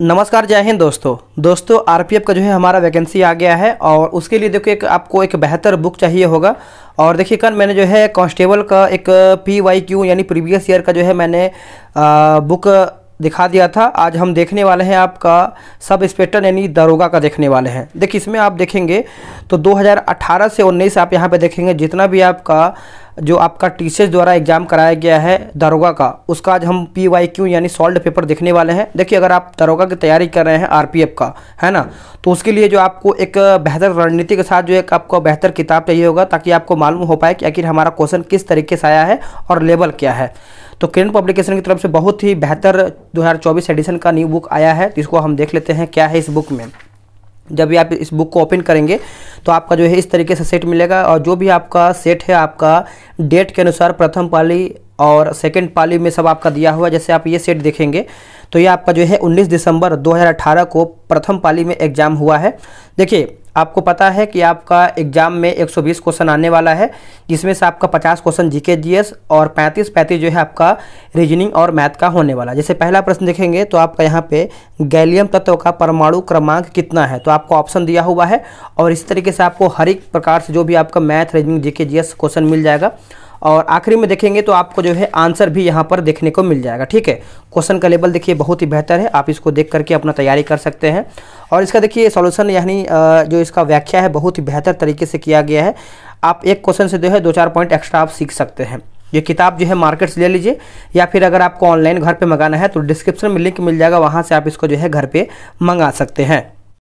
नमस्कार जय हिंद दोस्तों दोस्तों आरपीएफ का जो है हमारा वैकेंसी आ गया है और उसके लिए देखो एक आपको एक बेहतर बुक चाहिए होगा और देखिए कल मैंने जो है कांस्टेबल का एक पी वाई क्यू यानी प्रीवियस ईयर का जो है मैंने आ, बुक दिखा दिया था आज हम देखने वाले हैं आपका सब इंस्पेक्टर यानी दरोगा का देखने वाले हैं देखिए इसमें आप देखेंगे तो 2018 से 19 आप यहाँ पे देखेंगे जितना भी आपका जो आपका टीचर्स द्वारा एग्जाम कराया गया है दरोगा का उसका आज हम पी वाई क्यू यानी सॉल्ड पेपर देखने वाले हैं देखिए अगर आप दरोगा की तैयारी कर रहे हैं आर का है ना तो उसके लिए जो आपको एक बेहतर रणनीति के साथ जो एक आपको बेहतर किताब चाहिए होगा ताकि आपको मालूम हो पाए कि आखिर हमारा क्वेश्चन किस तरीके से आया है और लेवल क्या है तो किरण पब्लिकेशन की तरफ से बहुत ही बेहतर 2024 एडिशन का न्यू बुक आया है जिसको हम देख लेते हैं क्या है इस बुक में जब भी आप इस बुक को ओपन करेंगे तो आपका जो है इस तरीके से सेट मिलेगा और जो भी आपका सेट है आपका डेट के अनुसार प्रथम पाली और सेकेंड पाली में सब आपका दिया हुआ जैसे आप ये सेट देखेंगे तो ये आपका जो है 19 दिसंबर 2018 को प्रथम पाली में एग्जाम हुआ है देखिए आपको पता है कि आपका एग्जाम में 120 क्वेश्चन आने वाला है जिसमें से आपका 50 क्वेश्चन जीके जीएस और 35 35 जो है आपका रीजनिंग और मैथ का होने वाला जैसे पहला प्रश्न देखेंगे तो आपका यहाँ पे गैलियम तत्व का परमाणु क्रमांक कितना है तो आपको ऑप्शन दिया हुआ है और इस तरीके से आपको हर एक प्रकार से जो भी आपका मैथ रीजनिंग जी के क्वेश्चन मिल जाएगा और आखिरी में देखेंगे तो आपको जो है आंसर भी यहाँ पर देखने को मिल जाएगा ठीक है क्वेश्चन का लेवल देखिए बहुत ही बेहतर है आप इसको देख करके अपना तैयारी कर सकते हैं और इसका देखिए सॉल्यूशन यानी जो इसका व्याख्या है बहुत ही बेहतर तरीके से किया गया है आप एक क्वेश्चन से जो है दो चार पॉइंट एक्स्ट्रा आप सीख सकते हैं ये किताब जो है मार्केट से ले लीजिए या फिर अगर आपको ऑनलाइन घर पर मंगाना है तो डिस्क्रिप्शन में लिंक मिल जाएगा वहाँ से आप इसको जो है घर पर मंगा सकते हैं